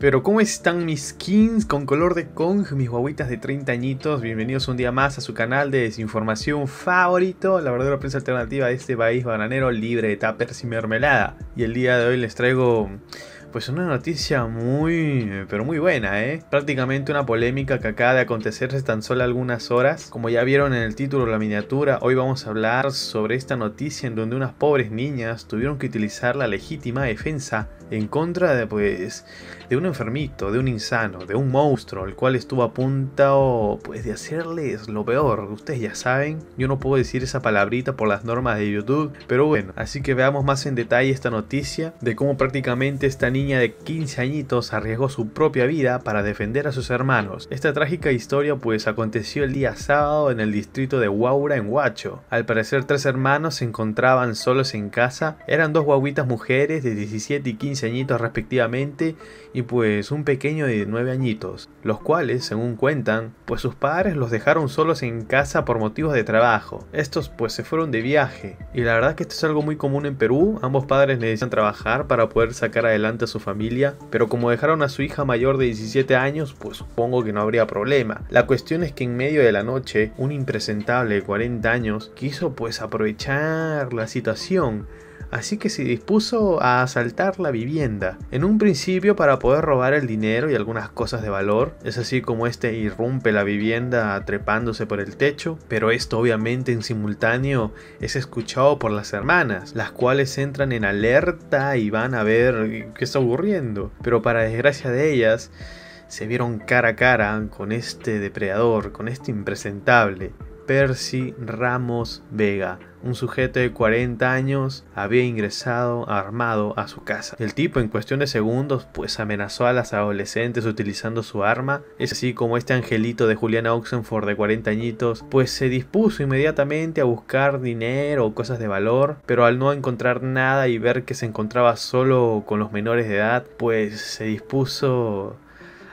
Pero ¿cómo están mis skins con color de Kong, mis guaguitas de 30 añitos? Bienvenidos un día más a su canal de desinformación favorito, la verdadera prensa alternativa de este país bananero libre de tapers y mermelada. Y el día de hoy les traigo pues una noticia muy, pero muy buena, ¿eh? Prácticamente una polémica que acaba de acontecerse tan solo algunas horas. Como ya vieron en el título de la miniatura, hoy vamos a hablar sobre esta noticia en donde unas pobres niñas tuvieron que utilizar la legítima defensa en contra de, pues, de un enfermito, de un insano, de un monstruo, el cual estuvo a punto pues, de hacerles lo peor. Ustedes ya saben, yo no puedo decir esa palabrita por las normas de YouTube, pero bueno, así que veamos más en detalle esta noticia de cómo prácticamente esta niña de 15 añitos arriesgó su propia vida para defender a sus hermanos. Esta trágica historia pues aconteció el día sábado en el distrito de Huaura en Huacho. Al parecer tres hermanos se encontraban solos en casa, eran dos guaguitas mujeres de 17 y 15 respectivamente y pues un pequeño de 9 añitos, los cuales, según cuentan, pues sus padres los dejaron solos en casa por motivos de trabajo. Estos pues se fueron de viaje y la verdad que esto es algo muy común en Perú, ambos padres necesitan trabajar para poder sacar adelante a su familia, pero como dejaron a su hija mayor de 17 años, pues supongo que no habría problema. La cuestión es que en medio de la noche, un impresentable de 40 años quiso pues aprovechar la situación así que se dispuso a asaltar la vivienda, en un principio para poder robar el dinero y algunas cosas de valor, es así como este irrumpe la vivienda trepándose por el techo, pero esto obviamente en simultáneo es escuchado por las hermanas, las cuales entran en alerta y van a ver qué está ocurriendo, pero para desgracia de ellas, se vieron cara a cara con este depredador, con este impresentable, Percy Ramos Vega. Un sujeto de 40 años había ingresado armado a su casa. El tipo en cuestión de segundos pues amenazó a las adolescentes utilizando su arma. Es así como este angelito de Juliana Oxenford de 40 añitos pues se dispuso inmediatamente a buscar dinero o cosas de valor. Pero al no encontrar nada y ver que se encontraba solo con los menores de edad pues se dispuso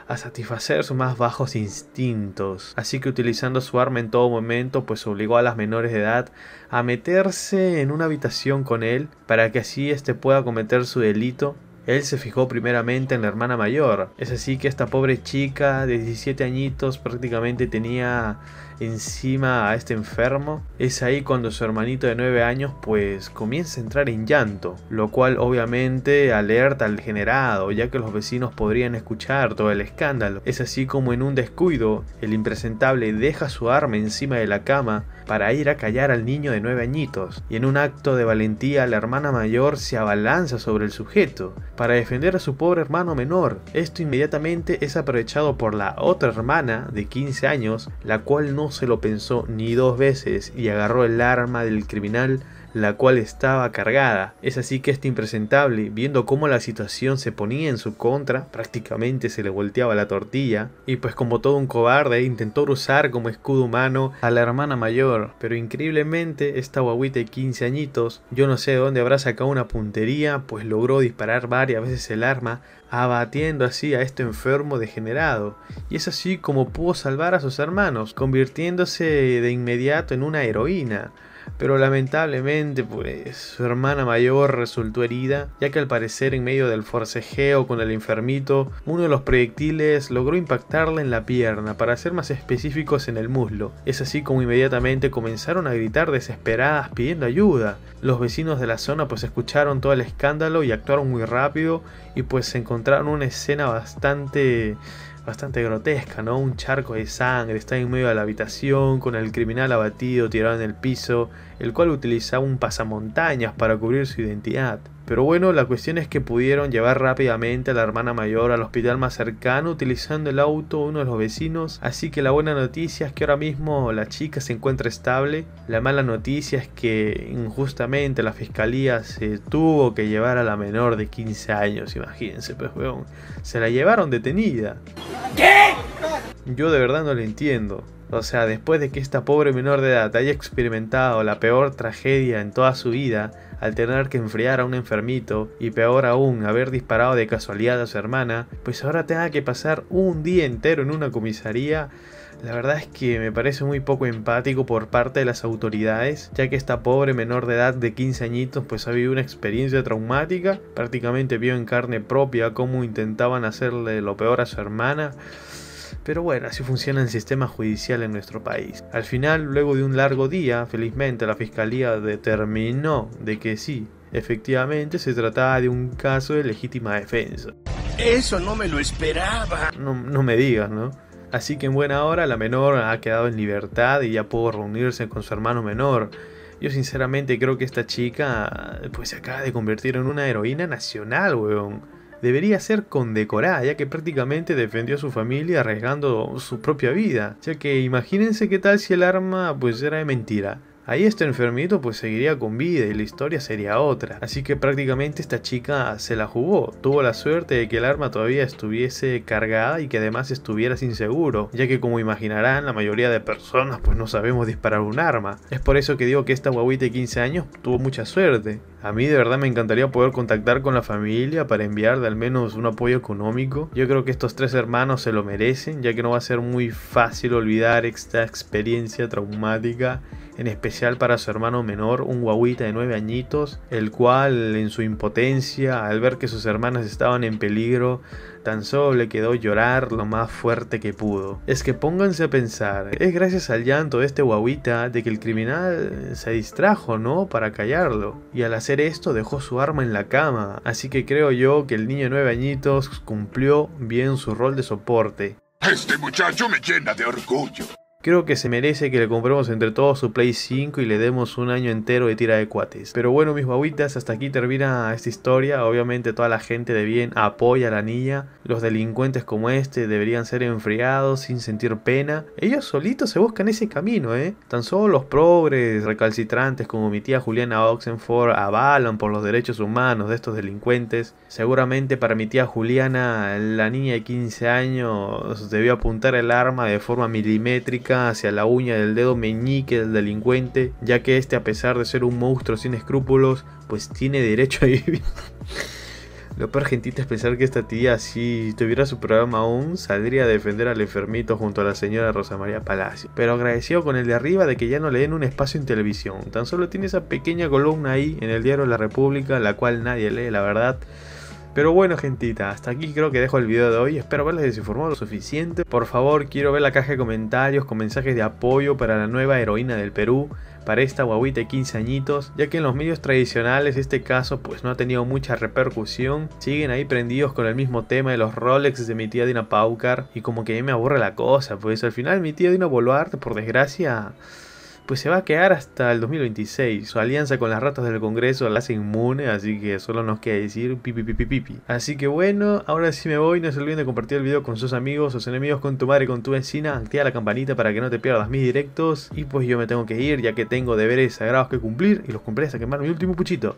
a satisfacer sus más bajos instintos, así que utilizando su arma en todo momento, pues obligó a las menores de edad a meterse en una habitación con él para que así éste pueda cometer su delito él se fijó primeramente en la hermana mayor. Es así que esta pobre chica de 17 añitos prácticamente tenía encima a este enfermo. Es ahí cuando su hermanito de 9 años pues comienza a entrar en llanto, lo cual obviamente alerta al generado, ya que los vecinos podrían escuchar todo el escándalo. Es así como en un descuido, el impresentable deja su arma encima de la cama para ir a callar al niño de 9 añitos, y en un acto de valentía la hermana mayor se abalanza sobre el sujeto, para defender a su pobre hermano menor. Esto inmediatamente es aprovechado por la otra hermana de 15 años, la cual no se lo pensó ni dos veces y agarró el arma del criminal la cual estaba cargada. Es así que este impresentable, viendo cómo la situación se ponía en su contra, prácticamente se le volteaba la tortilla, y pues como todo un cobarde intentó usar como escudo humano a la hermana mayor, pero increíblemente esta guaguita de 15 añitos, yo no sé de dónde habrá sacado una puntería, pues logró disparar varias veces el arma, abatiendo así a este enfermo degenerado, y es así como pudo salvar a sus hermanos, convirtiéndose de inmediato en una heroína pero lamentablemente pues su hermana mayor resultó herida, ya que al parecer en medio del forcejeo con el enfermito, uno de los proyectiles logró impactarle en la pierna, para ser más específicos en el muslo. Es así como inmediatamente comenzaron a gritar desesperadas pidiendo ayuda. Los vecinos de la zona pues escucharon todo el escándalo y actuaron muy rápido y pues se encontraron una escena bastante bastante grotesca, ¿no? Un charco de sangre, está en medio de la habitación, con el criminal abatido tirado en el piso, el cual utilizaba un pasamontañas para cubrir su identidad. Pero bueno, la cuestión es que pudieron llevar rápidamente a la hermana mayor al hospital más cercano utilizando el auto de uno de los vecinos, así que la buena noticia es que ahora mismo la chica se encuentra estable, la mala noticia es que injustamente la fiscalía se tuvo que llevar a la menor de 15 años, imagínense, pues weón, se la llevaron detenida. Yo de verdad no lo entiendo. O sea, después de que esta pobre menor de edad haya experimentado la peor tragedia en toda su vida, al tener que enfriar a un enfermito, y peor aún, haber disparado de casualidad a su hermana, pues ahora tenga que pasar un día entero en una comisaría, la verdad es que me parece muy poco empático por parte de las autoridades, ya que esta pobre menor de edad de 15 añitos pues ha vivido una experiencia traumática, prácticamente vio en carne propia cómo intentaban hacerle lo peor a su hermana. Pero bueno, así funciona el sistema judicial en nuestro país. Al final, luego de un largo día, felizmente la fiscalía determinó de que sí, efectivamente se trataba de un caso de legítima defensa. Eso no me lo esperaba. No, me digas, ¿no? Así que en buena hora la menor ha quedado en libertad y ya pudo reunirse con su hermano menor. Yo sinceramente creo que esta chica pues se acaba de convertir en una heroína nacional, weón debería ser condecorada, ya que prácticamente defendió a su familia arriesgando su propia vida. Ya que imagínense qué tal si el arma pues era de mentira. Ahí este enfermito pues seguiría con vida y la historia sería otra. Así que prácticamente esta chica se la jugó. Tuvo la suerte de que el arma todavía estuviese cargada y que además estuviera sin seguro, ya que como imaginarán la mayoría de personas pues no sabemos disparar un arma. Es por eso que digo que esta guaguita de 15 años tuvo mucha suerte. A mí de verdad me encantaría poder contactar con la familia para enviarle al menos un apoyo económico. Yo creo que estos tres hermanos se lo merecen, ya que no va a ser muy fácil olvidar esta experiencia traumática en especial para su hermano menor, un guaguita de nueve añitos, el cual en su impotencia, al ver que sus hermanas estaban en peligro, tan solo le quedó llorar lo más fuerte que pudo. Es que pónganse a pensar, es gracias al llanto de este guaguita de que el criminal se distrajo, ¿no? Para callarlo. Y al hacer esto dejó su arma en la cama, así que creo yo que el niño de 9 añitos cumplió bien su rol de soporte. Este muchacho me llena de orgullo. Creo que se merece que le compremos entre todos su Play 5 y le demos un año entero de tira de cuates. Pero bueno, mis babuitas, hasta aquí termina esta historia. Obviamente toda la gente de bien apoya a la niña. Los delincuentes como este deberían ser enfriados sin sentir pena. Ellos solitos se buscan ese camino, ¿eh? Tan solo los progres recalcitrantes como mi tía Juliana Oxenford avalan por los derechos humanos de estos delincuentes. Seguramente para mi tía Juliana, la niña de 15 años debió apuntar el arma de forma milimétrica hacia la uña del dedo meñique del delincuente, ya que este a pesar de ser un monstruo sin escrúpulos, pues tiene derecho a vivir. Lo peor gentita es pensar que esta tía, si tuviera su programa aún, saldría a defender al enfermito junto a la señora Rosa María Palacio. Pero agradecido con el de arriba de que ya no le den un espacio en televisión. Tan solo tiene esa pequeña columna ahí en el diario La República, la cual nadie lee, la verdad. Pero bueno gentita, hasta aquí creo que dejo el video de hoy, espero haberles informado lo suficiente. Por favor quiero ver la caja de comentarios con mensajes de apoyo para la nueva heroína del Perú, para esta guaguita de 15 añitos, ya que en los medios tradicionales este caso pues no ha tenido mucha repercusión, siguen ahí prendidos con el mismo tema de los Rolex de mi tía Dina Paukar, y como que a mí me aburre la cosa, pues al final mi tía Dina Boluarte por desgracia pues se va a quedar hasta el 2026. Su alianza con las ratas del Congreso la hace inmune, así que solo nos queda decir pipi pipi pipi. Así que bueno, ahora sí me voy. No se olviden de compartir el video con sus amigos, sus enemigos, con tu madre, con tu vecina. Activa la campanita para que no te pierdas mis directos. Y pues yo me tengo que ir, ya que tengo deberes sagrados que cumplir y los cumpliré hasta quemar mi último puchito.